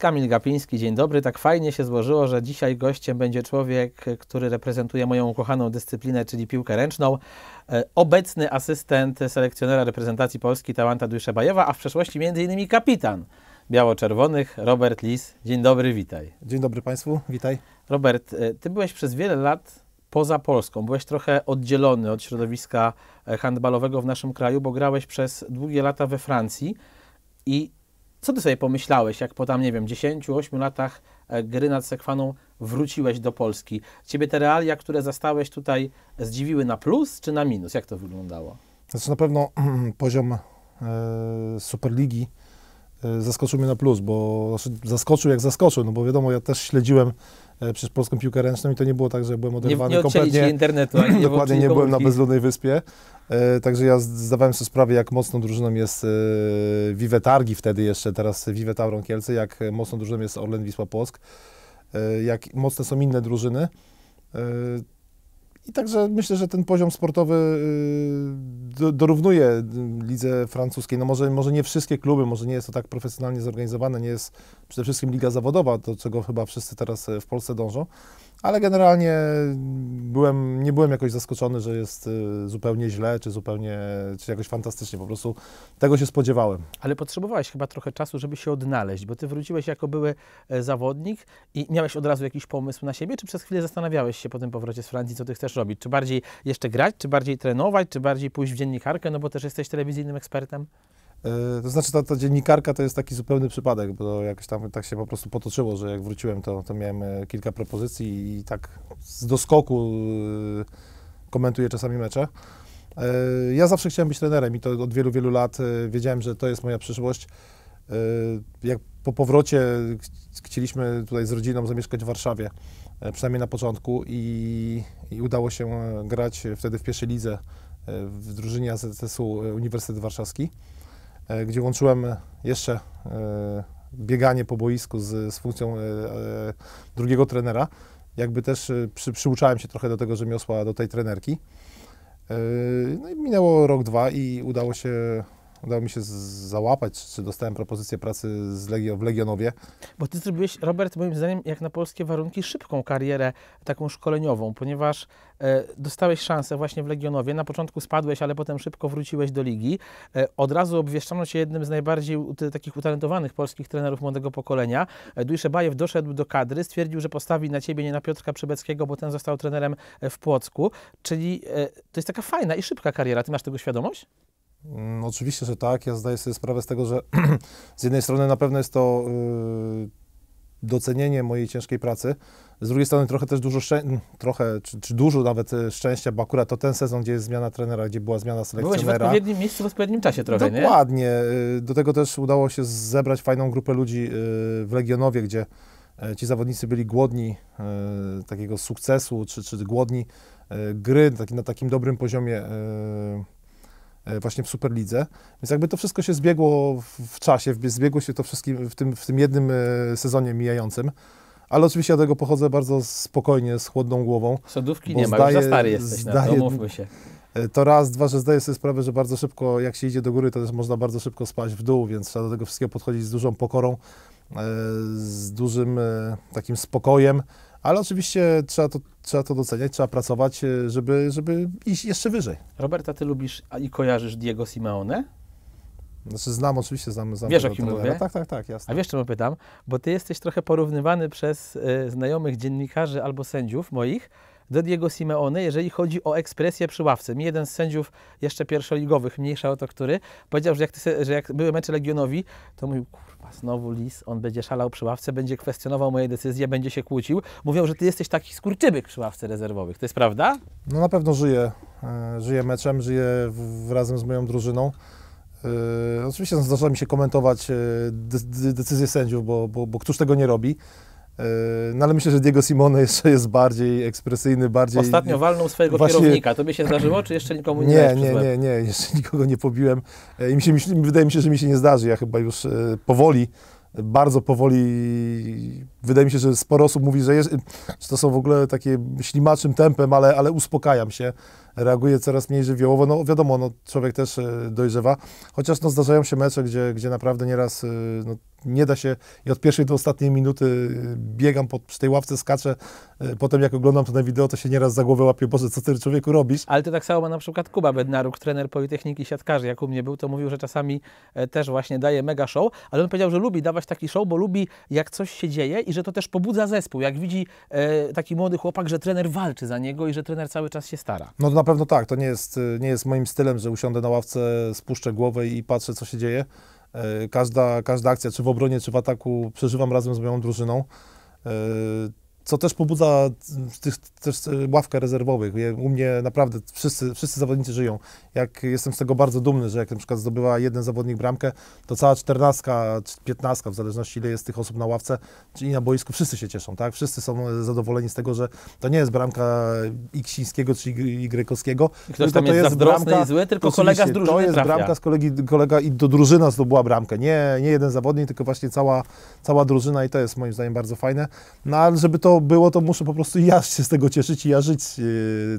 Kamil Gapiński, dzień dobry. Tak fajnie się złożyło, że dzisiaj gościem będzie człowiek, który reprezentuje moją ukochaną dyscyplinę, czyli piłkę ręczną. E, obecny asystent selekcjonera reprezentacji Polski Tałanta Dujszebajewa, a w przeszłości m.in. kapitan biało-czerwonych, Robert Lis. Dzień dobry, witaj. Dzień dobry Państwu, witaj. Robert, e, ty byłeś przez wiele lat poza Polską. Byłeś trochę oddzielony od środowiska e, handbalowego w naszym kraju, bo grałeś przez długie lata we Francji i co ty sobie pomyślałeś, jak po tam, nie wiem, 10-8 latach e, gry nad Sekwaną wróciłeś do Polski? Ciebie te realia, które zastałeś tutaj, zdziwiły na plus czy na minus? Jak to wyglądało? Znaczy na pewno poziom e, Superligi E, zaskoczył mnie na plus, bo znaczy, zaskoczył jak zaskoczył, no bo wiadomo, ja też śledziłem e, przez polską piłkę ręczną i to nie było tak, że byłem oderwany nie, nie kompletnie. internetu, Dokładnie nie byłem na bezludnej wyspie. E, także ja zdawałem sobie sprawę, jak mocną drużyną jest Vive Targi wtedy jeszcze, teraz Vive Tauron Kielce, jak mocną drużyną jest Orlen Wisła Płock, jak mocne są inne drużyny. I także myślę, że ten poziom sportowy y, dorównuje y, lidze francuskiej. No może, może nie wszystkie kluby, może nie jest to tak profesjonalnie zorganizowane, nie jest przede wszystkim liga zawodowa, do czego chyba wszyscy teraz y, w Polsce dążą, ale generalnie byłem, nie byłem jakoś zaskoczony, że jest y, zupełnie źle, czy zupełnie, czy jakoś fantastycznie, po prostu tego się spodziewałem. Ale potrzebowałeś chyba trochę czasu, żeby się odnaleźć, bo ty wróciłeś jako były e, zawodnik i miałeś od razu jakiś pomysł na siebie, czy przez chwilę zastanawiałeś się po tym powrocie z Francji, co ty chcesz robić? Czy bardziej jeszcze grać, czy bardziej trenować, czy bardziej pójść w dziennikarkę, no bo też jesteś telewizyjnym ekspertem? E, to znaczy ta, ta, dziennikarka to jest taki zupełny przypadek, bo jakoś tam tak się po prostu potoczyło, że jak wróciłem, to, to miałem e, kilka propozycji i tak z doskoku e, komentuję czasami mecze. Ja zawsze chciałem być trenerem i to od wielu, wielu lat wiedziałem, że to jest moja przyszłość. Jak po powrocie chcieliśmy tutaj z rodziną zamieszkać w Warszawie, przynajmniej na początku i, i udało się grać wtedy w pierwszej lidze w drużynie AZS-u Uniwersytet Warszawski. E, gdzie łączyłem jeszcze e, bieganie po boisku z, z funkcją e, drugiego trenera. Jakby też przy, przyuczałem się trochę do tego rzemiosła, do tej trenerki. No i minęło rok, dwa i udało się Udało mi się załapać, czy dostałem propozycję pracy z Legio, w Legionowie. Bo ty zrobiłeś, Robert, moim zdaniem, jak na polskie warunki, szybką karierę taką szkoleniową, ponieważ e, dostałeś szansę właśnie w Legionowie. Na początku spadłeś, ale potem szybko wróciłeś do ligi. E, od razu obwieszczono cię jednym z najbardziej ty, takich utalentowanych polskich trenerów młodego pokolenia. E, Dujszebajew doszedł do kadry, stwierdził, że postawi na ciebie, nie na Piotrka Przybeckiego, bo ten został trenerem e, w Płocku. Czyli e, to jest taka fajna i szybka kariera. Ty masz tego świadomość? Mm, oczywiście, że tak. Ja zdaję sobie sprawę z tego, że z jednej strony na pewno jest to y, docenienie mojej ciężkiej pracy, z drugiej strony trochę też dużo, mm, trochę, czy, czy, dużo nawet y, szczęścia, bo akurat to ten sezon, gdzie jest zmiana trenera, gdzie była zmiana selekcjonera. Byłeś w odpowiednim miejscu w odpowiednim czasie trochę, Dokładnie. Nie? Y, do tego też udało się zebrać fajną grupę ludzi w Legionowie, gdzie ci zawodnicy byli głodni takiego sukcesu, czy, czy głodni gry na takim dobrym poziomie E, właśnie w Superlidze. Więc jakby to wszystko się zbiegło w czasie, zbiegło się to wszystkim w tym, w tym jednym e, sezonie mijającym. Ale oczywiście ja tego pochodzę bardzo spokojnie, z chłodną głową. Sodówki nie zdaję, ma, już za stary jesteś, no, się. E, to raz, dwa, że zdaję sobie sprawę, że bardzo szybko, jak się idzie do góry, to też można bardzo szybko spaść w dół, więc trzeba do tego wszystkiego podchodzić z dużą pokorą, z dużym takim spokojem ale oczywiście trzeba to, trzeba to doceniać, trzeba pracować, e, żeby, żeby iść jeszcze wyżej. Roberta, ty lubisz i kojarzysz Diego Simeone? Znaczy znam, oczywiście znam. znam wiesz, o kim mówię? Tak, tak, tak, jasne. A wiesz, czemu pytam? Bo ty jesteś trochę porównywany przez y, znajomych dziennikarzy albo sędziów moich, do Diego Simeone, jeżeli chodzi o ekspresję przy ławce. Mi jeden z sędziów jeszcze pierwszoligowych, mniejsza o to który, powiedział, że jak, ty, że jak były mecze Legionowi, to mówił, kurwa, znowu Lis, on będzie szalał przy ławce, będzie kwestionował moje decyzje, będzie się kłócił. Mówią, że ty jesteś taki skurczybyk przy ławce rezerwowych. To jest prawda? No na pewno żyję. E, żyję meczem, żyję w, razem z moją drużyną. Yy, oczywiście no, zdarza mi się komentować e, decyzje sędziów, bo, bo, bo któż tego nie robi. E, no ale myślę, że Diego Simone jeszcze jest bardziej ekspresyjny, bardziej... Ostatnio walnął swojego właśnie... kierownika. To mi się zdarzyło, czy jeszcze nikomu nie Nie, nie, nie, nie, jeszcze nikogo nie pobiłem. E, I mi się, wydaje mi się, że mi się nie zdarzy. Ja chyba już e, powoli, bardzo powoli... Wydaje mi się, że sporo osób mówi, że, jest, że to są w ogóle takie ślimaczym tempem, ale, ale uspokajam się. Reaguję coraz mniej żywiołowo. No wiadomo, no, człowiek też dojrzewa. Chociaż no, zdarzają się mecze, gdzie, gdzie naprawdę nieraz... No, nie da się i od pierwszej do ostatniej minuty y, biegam pod, przy tej ławce, skaczę, y, potem jak oglądam to na wideo, to się nieraz za głowę łapię, Boże, co ty człowieku robisz? Ale to tak samo ma na przykład Kuba Bednaruk, trener Politechniki Siatkarzy, jak u mnie był, to mówił, że czasami e, też właśnie daje mega show, ale on powiedział, że lubi dawać taki show, bo lubi jak coś się dzieje i że to też pobudza zespół, jak widzi e, taki młody chłopak, że trener walczy za niego i że trener cały czas się stara. No to na pewno tak, to nie jest, y, nie jest moim stylem, że usiądę na ławce, spuszczę głowę i patrzę, co się dzieje. E, każda, każda akcja, czy w obronie, czy w ataku, przeżywam razem z moją drużyną. E, co też pobudza tych też e, ławkę rezerwowych. U mnie naprawdę wszyscy, wszyscy zawodnicy żyją. Jak jestem z tego bardzo dumny, że jak na przykład zdobywa jeden zawodnik bramkę, to cała czternastka, piętnastka, w zależności ile jest tych osób na ławce, czyli na boisku, wszyscy się cieszą, tak? Wszyscy są e, zadowoleni z tego, że to nie jest bramka Iksińskiego czy Grekowskiego. Ktoś tam to jest, jest bramka, i zły, tylko kolega z drużyny To jest trafia. bramka z kolegi, kolega i do drużyna zdobyła bramkę. Nie, nie jeden zawodnik, tylko właśnie cała, cała drużyna i to jest moim zdaniem bardzo fajne. No ale żeby to było, to muszę po prostu ja się z tego cieszyć i ja żyć y,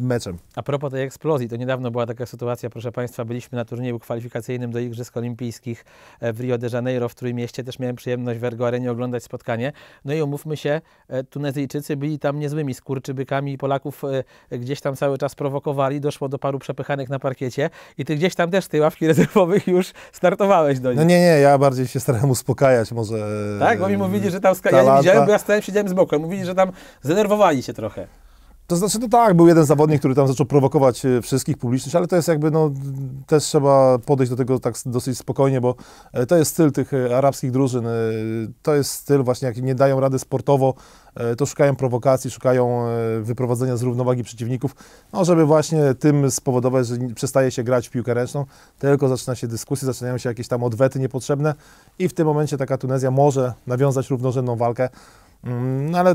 meczem. A propos tej eksplozji, to niedawno była taka sytuacja, proszę Państwa, byliśmy na turnieju kwalifikacyjnym do Igrzysk Olimpijskich e, w Rio de Janeiro w Trójmieście, też miałem przyjemność w Ergo Arenie oglądać spotkanie. No i omówmy się, e, Tunezyjczycy byli tam niezłymi skurczybykami Polaków e, gdzieś tam cały czas prowokowali, doszło do paru przepychanych na parkiecie i Ty gdzieś tam też z tej ławki rezerwowych już startowałeś do nich. No nie, nie, ja bardziej się starałem uspokajać może. Tak, bo mi mówili, że tam, ja nie widziałem, bo ja stałem, siedziałem z boku Mówili, że tam zdenerwowali się trochę. To znaczy, to no tak, był jeden zawodnik, który tam zaczął prowokować e, wszystkich publiczność, ale to jest jakby, no, też trzeba podejść do tego tak dosyć spokojnie, bo e, to jest styl tych e, arabskich drużyn. To jest styl właśnie, jak nie dają rady sportowo, to szukają prowokacji, szukają wyprowadzenia z równowagi przeciwników, no, żeby właśnie tym spowodować, że przestaje się grać w piłkę ręczną, tylko zaczyna się dyskusja, zaczynają się jakieś tam odwety niepotrzebne i w tym momencie taka Tunezja może nawiązać równorzędną walkę. Mm, no ale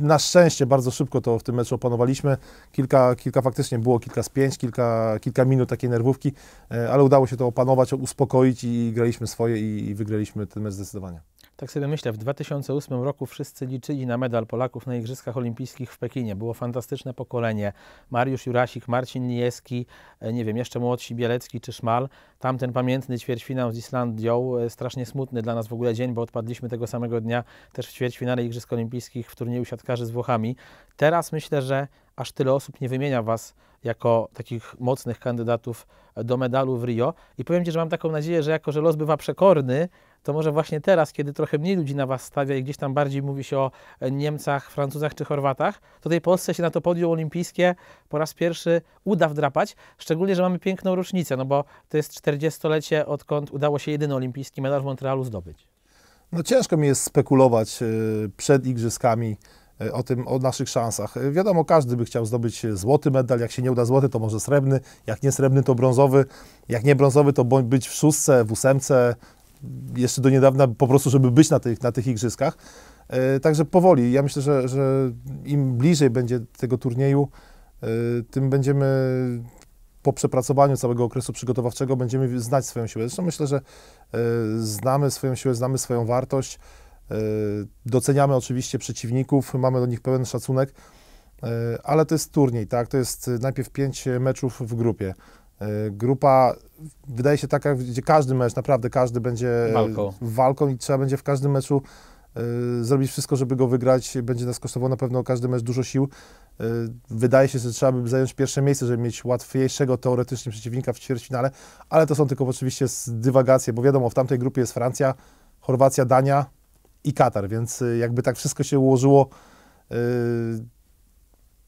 na szczęście bardzo szybko to w tym meczu opanowaliśmy. Kilka, kilka faktycznie było, kilka pięć kilka, kilka minut takiej nerwówki, e, ale udało się to opanować, uspokoić i graliśmy swoje i, i wygraliśmy ten mecz zdecydowanie. Tak sobie myślę, w 2008 roku wszyscy liczyli na medal Polaków na Igrzyskach Olimpijskich w Pekinie. Było fantastyczne pokolenie. Mariusz Jurasik, Marcin Nijewski, e, nie wiem, jeszcze młodsi Bielecki czy Szmal. Tamten pamiętny ćwierćfinał z Islandią, e, strasznie smutny dla nas w ogóle dzień, bo odpadliśmy tego samego dnia też w ćwierćfinale Igrzysk Olimpijskich w turnieju siatkarzy z Włochami. Teraz myślę, że aż tyle osób nie wymienia Was jako takich mocnych kandydatów do medalu w Rio. I powiem Ci, że mam taką nadzieję, że jako, że los bywa przekorny, to może właśnie teraz, kiedy trochę mniej ludzi na Was stawia i gdzieś tam bardziej mówi się o e, Niemcach, Francuzach czy Chorwatach, to tej Polsce się na to podium olimpijskie po raz pierwszy uda wdrapać, szczególnie, że mamy piękną rocznicę, no bo to jest 40-lecie, odkąd udało się jedyny olimpijski medal w Montrealu zdobyć. No ciężko mi jest spekulować e, przed igrzyskami e, o tym, o naszych szansach. Wiadomo, każdy by chciał zdobyć złoty medal. Jak się nie uda złoty, to może srebrny. Jak nie srebrny, to brązowy. Jak nie brązowy, to bądź być w szóstce, w ósemce, jeszcze do niedawna po prostu, żeby być na tych, na tych igrzyskach. E, także powoli. Ja myślę, że, że im bliżej będzie tego turnieju, e, tym będziemy po przepracowaniu całego okresu przygotowawczego będziemy znać swoją siłę. Zresztą myślę, że e, znamy swoją siłę, znamy swoją wartość, doceniamy oczywiście przeciwników, mamy do nich pełen szacunek, ale to jest turniej, tak? To jest najpierw pięć meczów w grupie. E, grupa wydaje się taka, gdzie każdy mecz, naprawdę każdy będzie walką, walką i trzeba będzie w każdym meczu e, zrobić wszystko, żeby go wygrać. Będzie nas kosztowało na pewno każdy mecz dużo sił. E, wydaje się, że trzeba by zająć pierwsze miejsce, żeby mieć łatwiejszego teoretycznie przeciwnika w ćwierćfinale, ale to są tylko oczywiście dywagacje, bo wiadomo, w tamtej grupie jest Francja, Chorwacja, Dania i Katar, więc jakby tak wszystko się ułożyło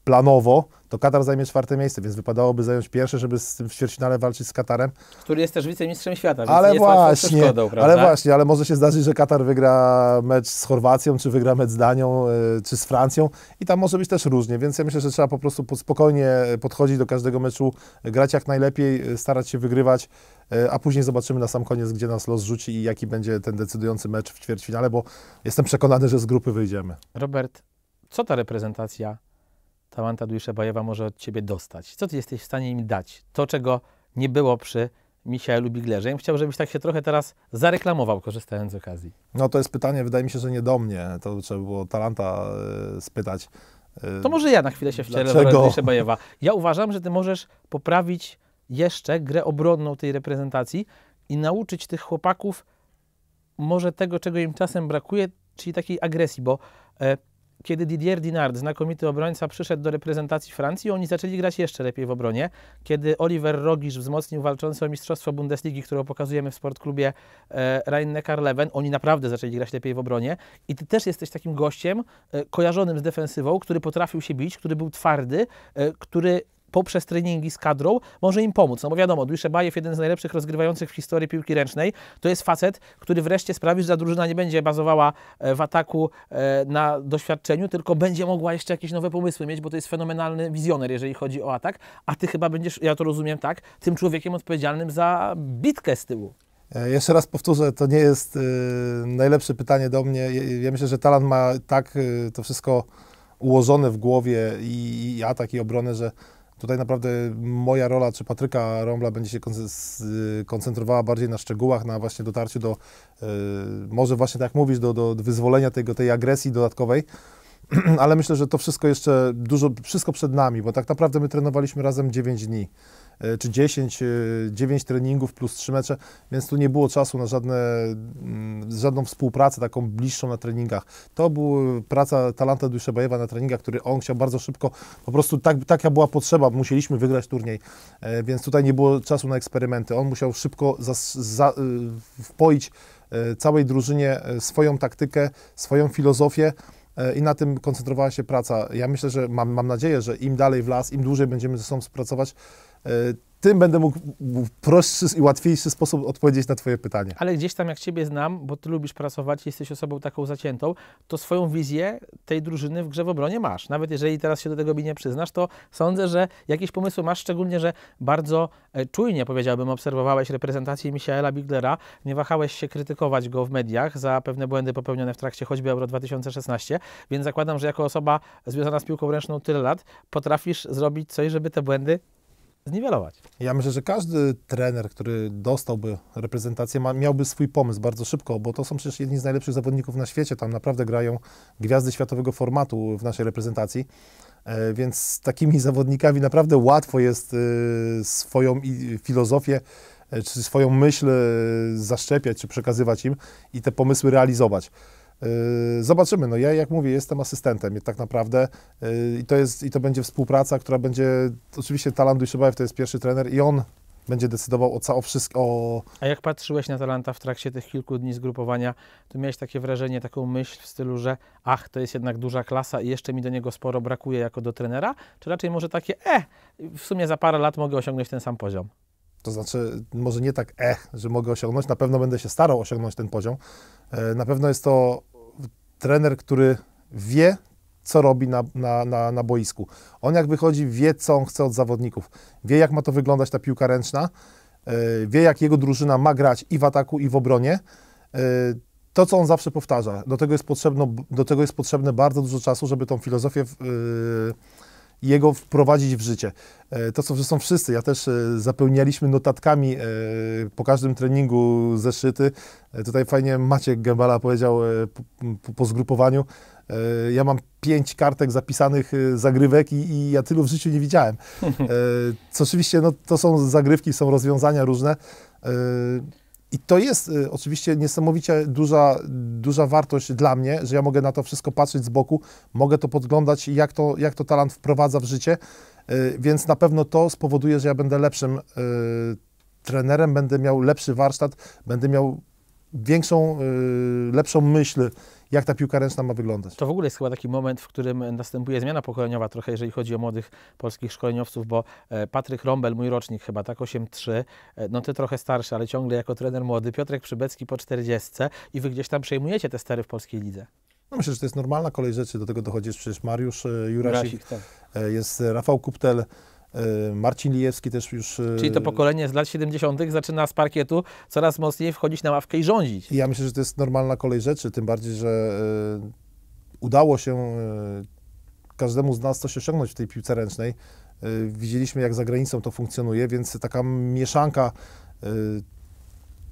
planowo, to Katar zajmie czwarte miejsce, więc wypadałoby zająć pierwsze, żeby z tym w ćwierćfinale walczyć z Katarem. Który jest też wicemistrzem świata, więc ale właśnie, szkodą, Ale właśnie, ale może się zdarzyć, że Katar wygra mecz z Chorwacją, czy wygra mecz z Danią, e, czy z Francją i tam może być też różnie, więc ja myślę, że trzeba po prostu spokojnie e, podchodzić do każdego meczu, grać jak najlepiej, e, starać się wygrywać, a później zobaczymy na sam koniec, gdzie nas los rzuci i jaki będzie ten decydujący mecz w ćwierćfinale, bo jestem przekonany, że z grupy wyjdziemy. Robert, co ta reprezentacja Tałanta Dujszebajewa może od ciebie dostać? Co ty jesteś w stanie im dać? To, czego nie było przy Michaelu Biglerze. Ja bym chciał, żebyś tak się trochę teraz zareklamował, korzystając z okazji. No to jest pytanie, wydaje mi się, że nie do mnie. To trzeba było Talanta e, spytać. to może ja na chwilę się wcielę Dlaczego? w Szebajewa. Ja uważam, że ty możesz poprawić jeszcze grę obronną tej reprezentacji i nauczyć tych chłopaków może tego, czego im czasem brakuje, czyli takiej agresji, bo e, kiedy Didier Dinard, znakomity obrońca, przyszedł do reprezentacji Francji, oni zaczęli grać jeszcze lepiej w obronie. Kiedy Oliver Rogisz wzmocnił walczące o mistrzostwo Bundesligi, które pokazujemy w sportklubie e, Rhein-Neckar-Leven, oni naprawdę zaczęli grać lepiej w obronie. I ty też jesteś takim gościem e, kojarzonym z defensywą, który potrafił się bić, który był twardy, e, który poprzez treningi z kadrą może im pomóc. No bo wiadomo, Duszebajew, jeden z najlepszych rozgrywających w historii piłki ręcznej, to jest facet, który wreszcie sprawi, że ta drużyna nie będzie bazowała e, w ataku e, na doświadczeniu, tylko będzie mogła jeszcze jakieś nowe pomysły mieć, bo to jest fenomenalny wizjoner, jeżeli chodzi o atak, a ty chyba będziesz, ja to rozumiem tak, tym człowiekiem odpowiedzialnym za bitkę z tyłu. E, jeszcze raz powtórzę, to nie jest y, najlepsze pytanie do mnie. Ja myślę, że Talan ma tak y, to wszystko ułożone w głowie i, i atak, i obronę, że Tutaj naprawdę moja rola czy Patryka Rąbla będzie się y, koncentrowała bardziej na szczegółach, na właśnie dotarciu do, y, może właśnie tak jak mówisz, do, do wyzwolenia tego, tej agresji dodatkowej ale myślę, że to wszystko jeszcze dużo, wszystko przed nami, bo tak naprawdę my trenowaliśmy razem 9 dni. E, czy 10, 9 e, treningów plus 3 mecze, więc tu nie było czasu na żadne, mm, żadną współpracę taką bliższą na treningach. To była praca Talanta Duszebajewa na treningach, który on chciał bardzo szybko, po prostu tak, taka była potrzeba, musieliśmy wygrać turniej, e, więc tutaj nie było czasu na eksperymenty. On musiał szybko zas, za, wpoić całej drużynie swoją taktykę, swoją filozofię i na tym koncentrowała się praca. Ja myślę, że mam, mam nadzieję, że im dalej w las, im dłużej będziemy ze sobą współpracować, E, tym będę mógł w prostszy i łatwiejszy sposób odpowiedzieć na Twoje pytanie. Ale gdzieś tam, jak Ciebie znam, bo Ty lubisz pracować, jesteś osobą taką zaciętą, to swoją wizję tej drużyny w grze w obronie masz. Nawet jeżeli teraz się do tego mi nie przyznasz, to sądzę, że jakieś pomysły masz, szczególnie, że bardzo e, czujnie, powiedziałbym, obserwowałeś reprezentację Michaela Biglera, nie wahałeś się krytykować go w mediach za pewne błędy popełnione w trakcie choćby Euro 2016, więc zakładam, że jako osoba związana z piłką ręczną tyle lat, potrafisz zrobić coś, żeby te błędy zniwelować. Ja myślę, że każdy trener, który dostałby reprezentację, ma, miałby swój pomysł bardzo szybko, bo to są przecież jedni z najlepszych zawodników na świecie. Tam naprawdę grają gwiazdy światowego formatu w naszej reprezentacji. E, więc z takimi zawodnikami naprawdę łatwo jest e, swoją filozofię e, czy swoją myśl e, zaszczepiać, czy przekazywać im i te pomysły realizować. Yy, zobaczymy. No ja, jak mówię, jestem asystentem tak naprawdę yy, i to, jest, i to będzie współpraca, która będzie, oczywiście i Dujszybajew to jest pierwszy trener i on będzie decydował o, o O... A jak patrzyłeś na Talanta w trakcie tych kilku dni zgrupowania, to miałeś takie wrażenie, taką myśl w stylu, że ach, to jest jednak duża klasa i jeszcze mi do niego sporo brakuje jako do trenera, czy raczej może takie e, w sumie za parę lat mogę osiągnąć ten sam poziom? To znaczy, może nie tak e, że mogę osiągnąć, na pewno będę się starał osiągnąć ten poziom. E, na pewno jest to trener, który wie, co robi na, na, na, na boisku. On jak wychodzi, wie, co on chce od zawodników. Wie, jak ma to wyglądać ta piłka ręczna. E, wie, jak jego drużyna ma grać i w ataku, i w obronie. E, to, co on zawsze powtarza, do tego jest, potrzebno, do tego jest potrzebne bardzo dużo czasu, żeby tą filozofię w, e, jego wprowadzić w życie. E, to co są wszyscy, ja też e, zapełnialiśmy notatkami e, po każdym treningu zeszyty. Tutaj fajnie Maciek Gębala powiedział po, po zgrupowaniu, ja mam pięć kartek zapisanych zagrywek i, i, ja tylu w życiu nie widziałem. Co oczywiście no, to są zagrywki, są rozwiązania różne. I to jest y, oczywiście niesamowicie duża, duża wartość dla mnie, że ja mogę na to wszystko patrzeć z boku, mogę to podglądać, jak to, jak to talent wprowadza w życie, y, więc na pewno to spowoduje, że ja będę lepszym y, trenerem, będę miał lepszy warsztat, będę miał większą, y, lepszą myśl, jak ta piłka ręczna ma wyglądać. To w ogóle jest chyba taki moment, w którym następuje zmiana pokoleniowa trochę, jeżeli chodzi o młodych polskich szkoleniowców, bo e, Patryk Rombel, mój rocznik chyba, tak 8-3, e, no ty trochę starszy, ale ciągle jako trener młody, Piotrek Przybecki po 40 i wy gdzieś tam przejmujecie te stery w polskiej lidze. No myślę, że to jest normalna kolej rzeczy, do tego dochodzi przecież Mariusz e, Jurasik, Jurasik tak. jest Rafał Kuptel, Y, Marcin Lijewski też już. Y, Czyli to pokolenie z lat 70. zaczyna z parkietu coraz mocniej wchodzić na ławkę i rządzić. Ja myślę, że to jest normalna kolej rzeczy, tym bardziej, że y, udało się każdemu z nas coś osiągnąć w tej piłce ręcznej. Widzieliśmy, jak za granicą to funkcjonuje, więc taka mieszanka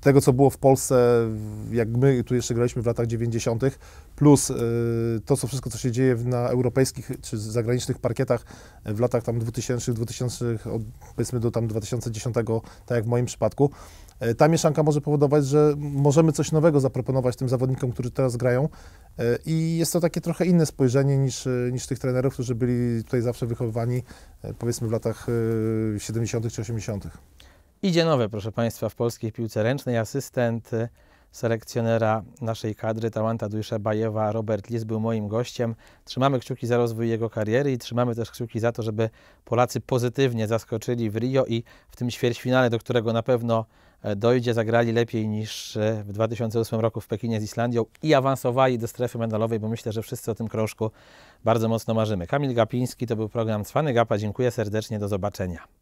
tego, co było w Polsce, jak my tu jeszcze graliśmy w latach 90., plus y, to, co wszystko, co się dzieje na europejskich czy zagranicznych parkietach w latach tam 2000, 2000 od, powiedzmy do tam 2010, tak jak w moim przypadku, y, ta mieszanka może powodować, że możemy coś nowego zaproponować tym zawodnikom, którzy teraz grają. Y, I jest to takie trochę inne spojrzenie niż, niż tych trenerów, którzy byli tutaj zawsze wychowywani, powiedzmy w latach 70. czy 80. Idzie nowe, proszę Państwa, w polskiej piłce ręcznej. Asystent y, selekcjonera naszej kadry, Tałanta Dujszebajewa, Robert Lis był moim gościem. Trzymamy kciuki za rozwój jego kariery i trzymamy też kciuki za to, żeby Polacy pozytywnie zaskoczyli w Rio i w tym ćwierćfinale, do którego na pewno e, dojdzie, zagrali lepiej niż e, w 2008 roku w Pekinie z Islandią i awansowali do strefy medalowej, bo myślę, że wszyscy o tym krążku bardzo mocno marzymy. Kamil Gapiński, to był program Cwany Gapa. Dziękuję serdecznie, do zobaczenia.